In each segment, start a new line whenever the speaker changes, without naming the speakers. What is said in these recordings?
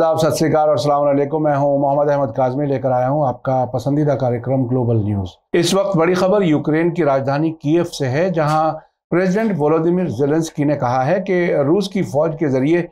आदाब सत श्रीकाल और सलाम अलैकुम मैं हूं मोहम्मद अहमद काजमी लेकर आया हूं आपका पसंदीदा कार्यक्रम ग्लोबल न्यूज़ इस वक्त बड़ी खबर यूक्रेन की राजधानी कीफ से है जहां प्रेसिडेंट वोलोदिमिर जेलेंस्की ने कहा है कि रूस की फौज के जरिए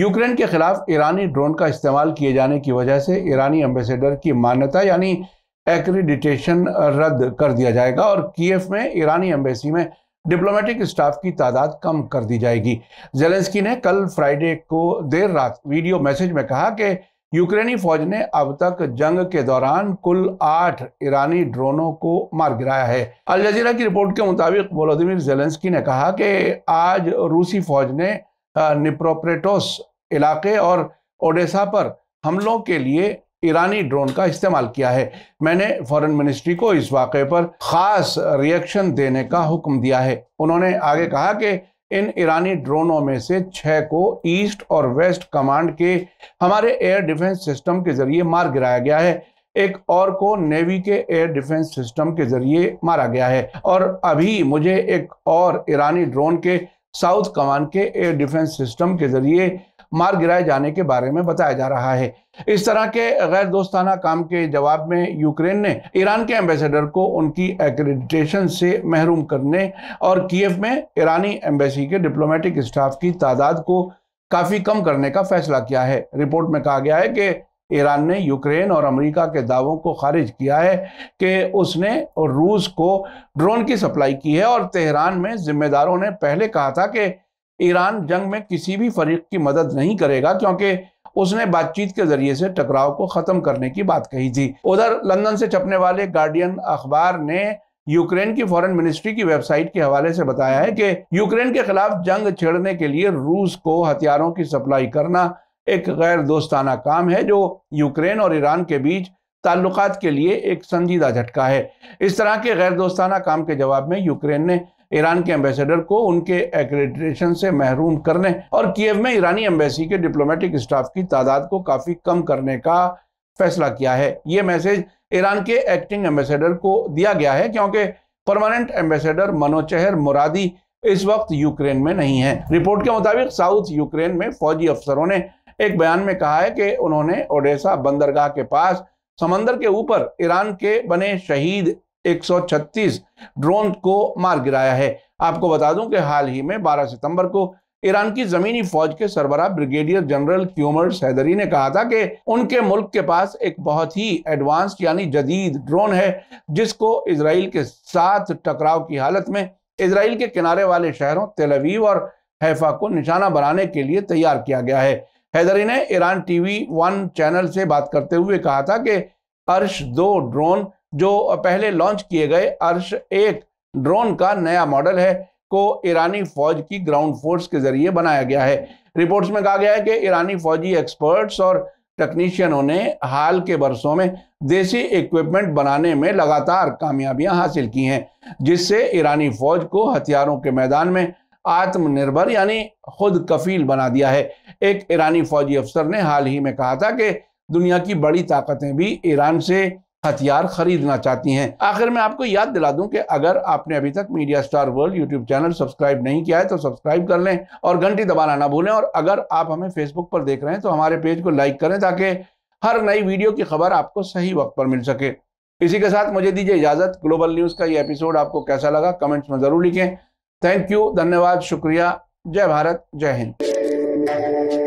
यूक्रेन के खिलाफ ईरानी ड्रोन का इस्तेमाल किए जाने की वजह से ईरानी एम्बेसडर की मान्यता यानी एक्रीडिटेशन रद्द कर दिया जाएगा और कीफ में ईरानी एम्बेसी में डिप्लोमेटिक स्टाफ की तादाद कम कर दी जाएगी जेलेंस्की ने कल फ्राइडे को देर रात वीडियो मैसेज में कहा कि यूक्रेनी फौज ने अब तक जंग के दौरान कुल आठ ईरानी ड्रोनों को मार गिराया है अल जजीरा की रिपोर्ट के मुताबिक वोलोदिमिर जेलेंस्की ने कहा कि आज रूसी फौज ने निप्रोप्रेटोस इलाके और ओडेसा पर हमलों के लिए ईरानी ड्रोन का इस्तेमाल किया है मैंने फॉरेन मिनिस्ट्री को इस वाकये पर ख़ास रिएक्शन देने का हुक्म दिया है उन्होंने आगे कहा कि इन ईरानी ड्रोनों में से छः को ईस्ट और वेस्ट कमांड के हमारे एयर डिफेंस सिस्टम के जरिए मार गिराया गया है एक और को नेवी के एयर डिफेंस सिस्टम के जरिए मारा गया है और अभी मुझे एक और ईरानी ड्रोन के साउथ कमांड के एयर डिफेंस सिस्टम के जरिए मार गिराए जाने के बारे में बताया जा रहा है इस तरह के गैर दोस्ताना काम के जवाब में यूक्रेन ने ईरान के एम्बेसडर को उनकी एक्रेडिटेशन से महरूम करने और कीव में ईरानी एम्बेसी के डिप्लोमेटिक स्टाफ की तादाद को काफ़ी कम करने का फैसला किया है रिपोर्ट में कहा गया है कि ईरान ने यूक्रेन और अमेरिका के दावों को खारिज किया है कि उसने रूस को ड्रोन की सप्लाई की है और तेहरान में जिम्मेदारों ने पहले कहा था कि ईरान जंग में किसी भी फरीक की मदद नहीं करेगा क्योंकि उसने बातचीत के जरिए से टकराव को खत्म करने की बात कही थी उधर लंदन से छपने वाले गार्डियन अखबार ने यूक्रेन की फॉरेन मिनिस्ट्री की वेबसाइट के हवाले से बताया है कि यूक्रेन के खिलाफ जंग छेड़ने के लिए रूस को हथियारों की सप्लाई करना एक गैर दोस्ताना काम है जो यूक्रेन और ईरान के बीच ताल्लुकात के लिए एक संजीदा झटका है इस तरह के गैर दोस्ताना काम के जवाब में यूक्रेन ने ईरान के एम्बेसडर को उनके एक्रेडिटेशन से महरूम करने और कीव में ईरानी एम्बेसी के डिप्लोमेटिक स्टाफ की तादाद को काफ़ी कम करने का फैसला किया है ये मैसेज ईरान के एक्टिंग एम्बेसडर को दिया गया है क्योंकि परमानेंट एम्बेसडर मनोचहर मुरादी इस वक्त यूक्रेन में नहीं है रिपोर्ट के मुताबिक साउथ यूक्रेन में फौजी अफसरों ने एक बयान में कहा है कि उन्होंने ओडेसा बंदरगाह के पास समंदर के ऊपर ईरान के बने शहीद 136 ड्रोन को मार गिराया है आपको बता दूं कि हाल ही में 12 सितंबर को ईरान की जमीनी फौज के सरबरा ब्रिगेडियर जनरल क्यूमर सैदरी ने कहा था कि उनके मुल्क के पास एक बहुत ही एडवांस यानी जदीद ड्रोन है जिसको इसराइल के साथ टकराव की हालत में इसराइल के किनारे वाले शहरों तेलवीव और हैफा को निशाना बनाने के लिए तैयार किया गया है हैदरी ने ईरान टीवी वन चैनल से बात करते हुए कहा था कि अर्श दो ड्रोन जो पहले लॉन्च किए गए अर्श एक ड्रोन का नया मॉडल है को ईरानी फौज की ग्राउंड फोर्स के जरिए बनाया गया है रिपोर्ट्स में कहा गया है कि ईरानी फौजी एक्सपर्ट्स और टेक्नीशियनों ने हाल के वर्षों में देसी इक्विपमेंट बनाने में लगातार कामयाबियां हासिल की हैं जिससे ईरानी फौज को हथियारों के मैदान में आत्मनिर्भर यानी खुद कफील बना दिया है एक ईरानी फौजी अफसर ने हाल ही में कहा था कि दुनिया की बड़ी ताकतें भी ईरान से हथियार खरीदना चाहती हैं आखिर मैं आपको याद दिला दूं कि अगर आपने अभी तक media star world YouTube channel subscribe नहीं किया है तो सब्सक्राइब कर लें और घंटी दबाना ना भूलें और अगर आप हमें फेसबुक पर देख रहे हैं तो हमारे पेज को लाइक करें ताकि हर नई वीडियो की खबर आपको सही वक्त पर मिल सके इसी के साथ मुझे दीजिए इजाजत ग्लोबल न्यूज का ये एपिसोड आपको कैसा लगा कमेंट्स में जरूर लिखें थैंक यू धन्यवाद शुक्रिया जय भारत जय हिंद